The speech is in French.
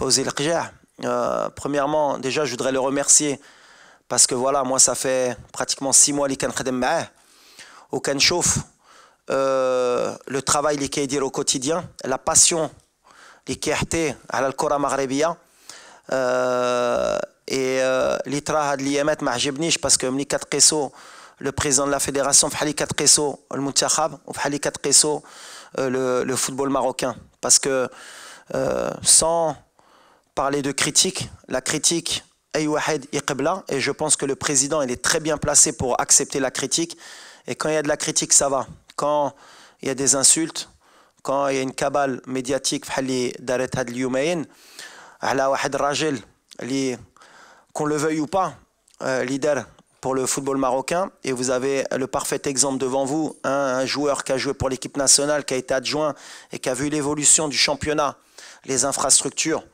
Fawzi euh, premièrement, déjà, je voudrais le remercier parce que voilà, moi, ça fait pratiquement six mois qu'il a معاه aucun chauffe. Euh, le travail qu'il fait au quotidien, la passion a à la Cora المغربية et l'itrahad ترى هاد parce que ملي le président de la fédération euh, le, le football marocain parce que sans parler de critique. La critique, et je pense que le président, il est très bien placé pour accepter la critique. Et quand il y a de la critique, ça va. Quand il y a des insultes, quand il y a une cabale médiatique, qu'on le veuille ou pas, euh, leader pour le football marocain. Et vous avez le parfait exemple devant vous, un joueur qui a joué pour l'équipe nationale, qui a été adjoint et qui a vu l'évolution du championnat, les infrastructures.